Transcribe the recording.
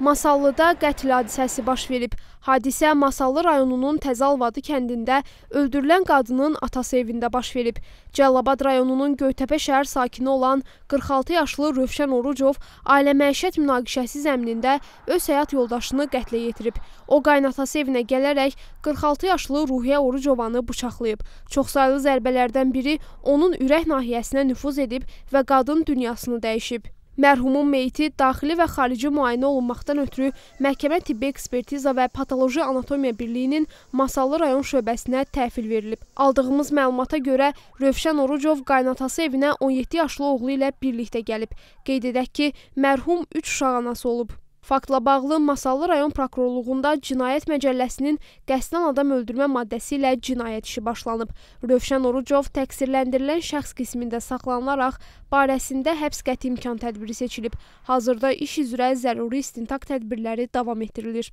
Masallıda qətl hadisəsi baş verib. Hadisə Masallı rayonunun Təzalvadı kəndində öldürülən qadının atası evində baş verib. Cəllabad rayonunun Göytəpə şəhər sakini olan 46 yaşlı Rövşən Orucov ailə məişət münaqişəsi zəminində öz həyat yoldaşını qətlə yetirib. O qaynatası evinə gələrək 46 yaşlı Ruhiyə Orucovanı bıçaqlayıb. Çoxsaylı zərbələrdən biri onun ürək nahiyəsinə nüfuz edib və qadın dünyasını dəyişib. Mərhumun meyti daxili və xarici müayinə olunmaqdan ötürü Məhkəmə Tibbi Ekspertiza və Patoloji Anatomiya Birliyinin Masallı rayon şöbəsinə təhvil verilib. Aldığımız məlumata görə Rövşən Orucov qaynatası evinə 17 yaşlı oğlu ilə birlikdə gəlib. Qeyd edək ki, mərhum 3 uşaq anası olub. Faktla bağlı Masallı rayon prokurorluğunda Cinayət Məcəlləsinin qəsdən adam öldürmə maddəsi ilə cinayət işi başlanıb. Rövşən Orucov təqsirləndirilən şəxs qismində saxlanılaraq barəsində həbs qəti imkan tədbiri seçilib. Hazırda iş üzrə zəruri istintaq tədbirləri davam etdirilir.